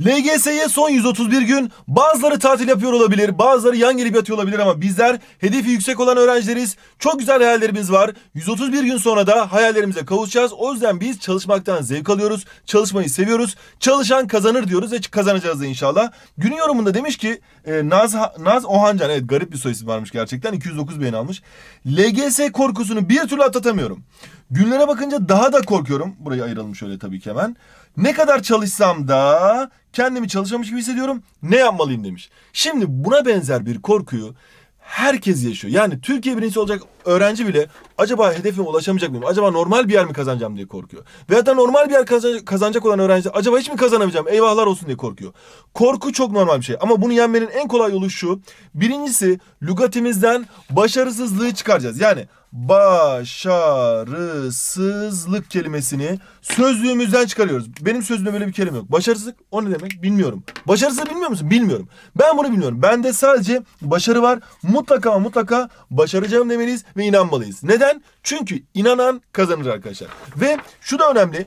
LGS'ye son 131 gün bazıları tatil yapıyor olabilir, bazıları yan gelip yatıyor olabilir ama bizler hedefi yüksek olan öğrencileriz. Çok güzel hayallerimiz var. 131 gün sonra da hayallerimize kavuşacağız. O yüzden biz çalışmaktan zevk alıyoruz, çalışmayı seviyoruz. Çalışan kazanır diyoruz ve kazanacağız da inşallah. Günün yorumunda demiş ki e, Naz, Naz Ohancan, evet garip bir soy varmış gerçekten. 209 beğeni almış. LGS korkusunu bir türlü atlatamıyorum. Günlere bakınca daha da korkuyorum. Burayı ayıralım şöyle tabii ki hemen. Ne kadar çalışsam da kendimi çalışamış gibi hissediyorum. Ne yapmalıyım demiş. Şimdi buna benzer bir korkuyu herkes yaşıyor. Yani Türkiye birincisi olacak öğrenci bile acaba hedefime ulaşamayacak mıyım? Acaba normal bir yer mi kazanacağım diye korkuyor. veya da normal bir yer kazanacak olan öğrenci acaba hiç mi kazanamayacağım? Eyvahlar olsun diye korkuyor. Korku çok normal bir şey ama bunu yenmenin en kolay yolu şu. Birincisi lügatimizden başarısızlığı çıkaracağız. Yani başarısızlık kelimesini sözlüğümüzden çıkarıyoruz. Benim sözlüğümde böyle bir kelime yok. Başarısızlık o ne demek bilmiyorum. Başarısız bilmiyor musun? Bilmiyorum. Ben bunu bilmiyorum. Bende sadece başarı var. Mutlaka mutlaka başaracağım demeliyiz ve inanmalıyız. Neden? Çünkü inanan kazanır arkadaşlar. Ve şu da önemli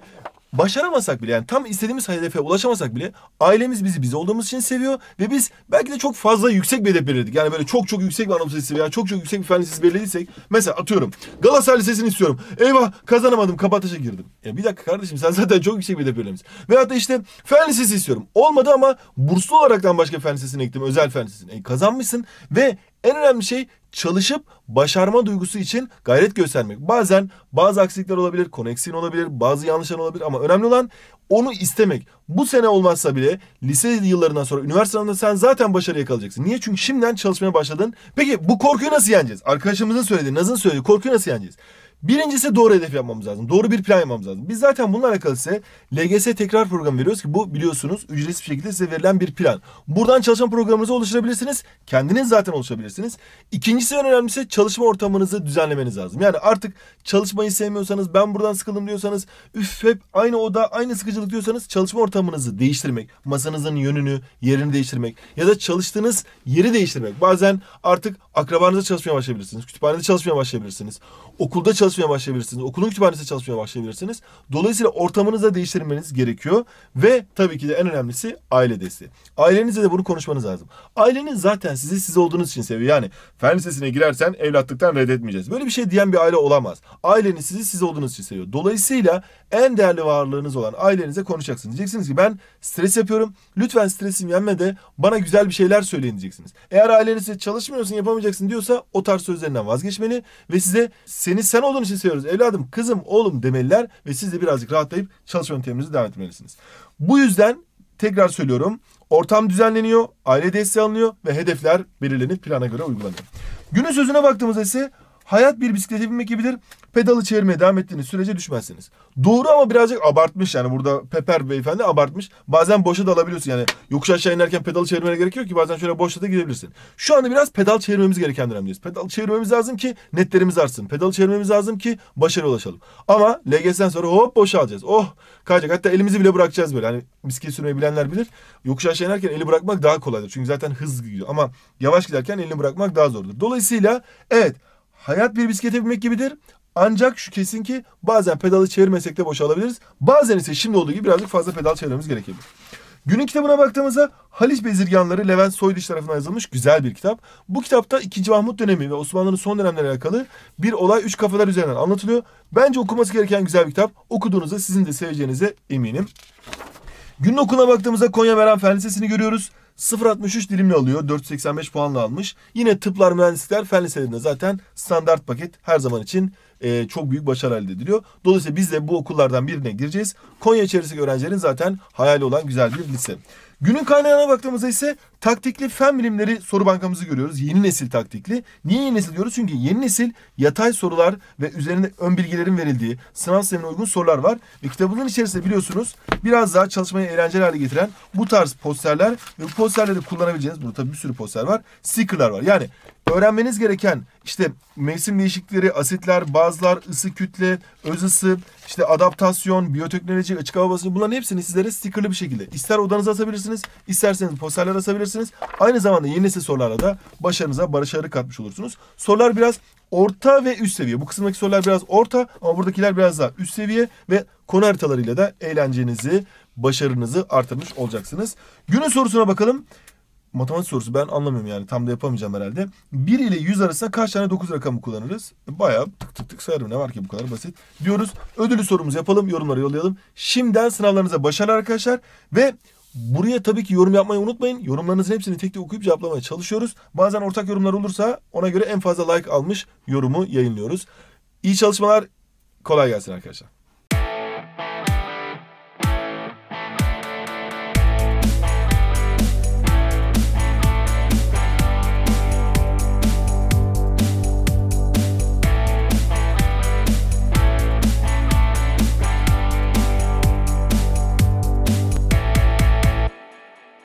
başaramasak bile yani tam istediğimiz hedefe ulaşamasak bile ailemiz bizi biz olduğumuz için seviyor ve biz belki de çok fazla yüksek bir hedef belirledik. Yani böyle çok çok yüksek bir Anadolu sesi veya çok çok yüksek bir fen lisesi belirlediysek mesela atıyorum Galatasaray Lisesi'ni istiyorum. Eyvah kazanamadım Kabataş'a girdim. Ya bir dakika kardeşim sen zaten çok yüksek bir hedef belirlemişsin. Veyahut da işte fen lisesi istiyorum. Olmadı ama burslu olaraktan başka fen lisesine gittim özel fen lisesine. E, kazanmışsın ve en önemli şey çalışıp başarma duygusu için gayret göstermek. Bazen bazı aksilikler olabilir, koneksiyon olabilir, bazı yanlışlar olabilir ama önemli olan onu istemek. Bu sene olmazsa bile lise yıllarından sonra üniversite anında sen zaten başarıya kalacaksın. Niye? Çünkü şimdiden çalışmaya başladın. Peki bu korkuyu nasıl yeneceğiz? Arkadaşımızın söylediği, Naz'ın söylediği korkuyu nasıl yeneceğiz? Birincisi doğru hedef yapmamız lazım. Doğru bir plan yapmamız lazım. Biz zaten bununla alakalı size LGS tekrar programı veriyoruz ki bu biliyorsunuz ücretsiz bir şekilde size verilen bir plan. Buradan çalışma programınızı oluşturabilirsiniz. Kendiniz zaten oluşturabilirsiniz. İkincisi en önemlisi çalışma ortamınızı düzenlemeniz lazım. Yani artık çalışmayı sevmiyorsanız, ben buradan sıkıldım diyorsanız, üf hep aynı oda, aynı sıkıcılık diyorsanız çalışma ortamınızı değiştirmek, masanızın yönünü, yerini değiştirmek ya da çalıştığınız yeri değiştirmek. Bazen artık akrabanızda çalışmaya başlayabilirsiniz, kütüphanede çalışmaya başlayabilirsiniz, okulda çalışmaya çalışmaya başlayabilirsiniz. Okulun kütüphanesinde çalışmaya başlayabilirsiniz. Dolayısıyla ortamınızı da değiştirmeniz gerekiyor. Ve tabii ki de en önemlisi aile desteği. Ailenizle de bunu konuşmanız lazım. Aileniz zaten sizi siz olduğunuz için seviyor. Yani fen lisesine girersen evlatlıktan reddetmeyeceğiz. Böyle bir şey diyen bir aile olamaz. Aileniz sizi siz olduğunuz için seviyor. Dolayısıyla en değerli varlığınız olan ailenize konuşacaksınız. Diyeceksiniz ki ben stres yapıyorum. Lütfen stresim de bana güzel bir şeyler söyleyin diyeceksiniz. Eğer aileniz çalışmıyorsun yapamayacaksın diyorsa o tarz sözlerinden vazgeçmeli ve size seni sen olduğun olduğun için seviyoruz. Evladım, kızım, oğlum demeliler ve siz de birazcık rahatlayıp çalışma yönteminizi devam etmelisiniz. Bu yüzden tekrar söylüyorum. Ortam düzenleniyor, aile desteği alınıyor ve hedefler belirlenip plana göre uygulanıyor. Günün sözüne baktığımızda ise Hayat bir bisiklete binmek gibidir. Pedalı çevirmeye devam ettiğiniz sürece düşmezsiniz. Doğru ama birazcık abartmış yani burada Pepper beyefendi abartmış. Bazen boşa da alabiliyorsun yani yokuş aşağı inerken pedalı çevirmene gerek yok ki bazen şöyle boşta da gidebilirsin. Şu anda biraz pedal çevirmemiz gereken dönemdeyiz. Pedal çevirmemiz lazım ki netlerimiz artsın. Pedal çevirmemiz lazım ki başarı ulaşalım. Ama LGS'den sonra hop boşa alacağız. Oh kayacak hatta elimizi bile bırakacağız böyle. Hani bisiklet sürmeyi bilenler bilir. Yokuş aşağı inerken eli bırakmak daha kolaydır. Çünkü zaten hız gidiyor ama yavaş giderken elini bırakmak daha zordur. Dolayısıyla evet Hayat bir bisiklete binmek gibidir. Ancak şu kesin ki bazen pedalı çevirmesek de boşalabiliriz. Bazen ise şimdi olduğu gibi birazcık fazla pedal çevirmemiz gerekebilir. Günün kitabına baktığımızda Haliç Bezirganları Levent Soydiş tarafından yazılmış güzel bir kitap. Bu kitapta 2. Mahmut dönemi ve Osmanlı'nın son dönemlerine alakalı bir olay üç kafalar üzerinden anlatılıyor. Bence okuması gereken güzel bir kitap. Okuduğunuzda sizin de seveceğinize eminim. Günün okuluna baktığımızda Konya Meran Fen Lisesi'ni görüyoruz. 0.63 dilimle alıyor. 485 puanla almış. Yine tıplar mühendisler fen liselerinde zaten standart paket her zaman için e, çok büyük başarı elde ediliyor. Dolayısıyla biz de bu okullardan birine gireceğiz. Konya içerisindeki öğrencilerin zaten hayali olan güzel bir lise. Günün kaynağına baktığımızda ise taktikli fen bilimleri soru bankamızı görüyoruz. Yeni nesil taktikli. Niye yeni nesil diyoruz? Çünkü yeni nesil yatay sorular ve üzerinde ön bilgilerin verildiği sınav sistemine uygun sorular var. Ve kitabımızın içerisinde biliyorsunuz biraz daha çalışmayı eğlenceli hale getiren bu tarz posterler ve bu posterleri kullanabileceğiniz burada tabii bir sürü poster var. Sticker'lar var. Yani öğrenmeniz gereken işte mevsim değişiklikleri, asitler, bazlar, ısı kütle, öz ısı, işte adaptasyon, biyoteknoloji, açık hava basıncı bunların hepsini sizlere stickerlı bir şekilde ister odanıza asabilirsiniz, isterseniz posterler asabilirsiniz. Aynı zamanda yeni nesil sorularla da başarınıza başarı katmış olursunuz. Sorular biraz orta ve üst seviye. Bu kısımdaki sorular biraz orta ama buradakiler biraz daha üst seviye ve konu haritalarıyla da eğlencenizi, başarınızı artırmış olacaksınız. Günün sorusuna bakalım matematik sorusu ben anlamıyorum yani tam da yapamayacağım herhalde. 1 ile 100 arasında kaç tane 9 rakamı kullanırız? Bayağı tık tık tık sayarım ne var ki bu kadar basit. Diyoruz ödülü sorumuz yapalım yorumları yollayalım. Şimdiden sınavlarınıza başarılar arkadaşlar ve Buraya tabii ki yorum yapmayı unutmayın. Yorumlarınızın hepsini tek tek okuyup cevaplamaya çalışıyoruz. Bazen ortak yorumlar olursa ona göre en fazla like almış yorumu yayınlıyoruz. İyi çalışmalar. Kolay gelsin arkadaşlar.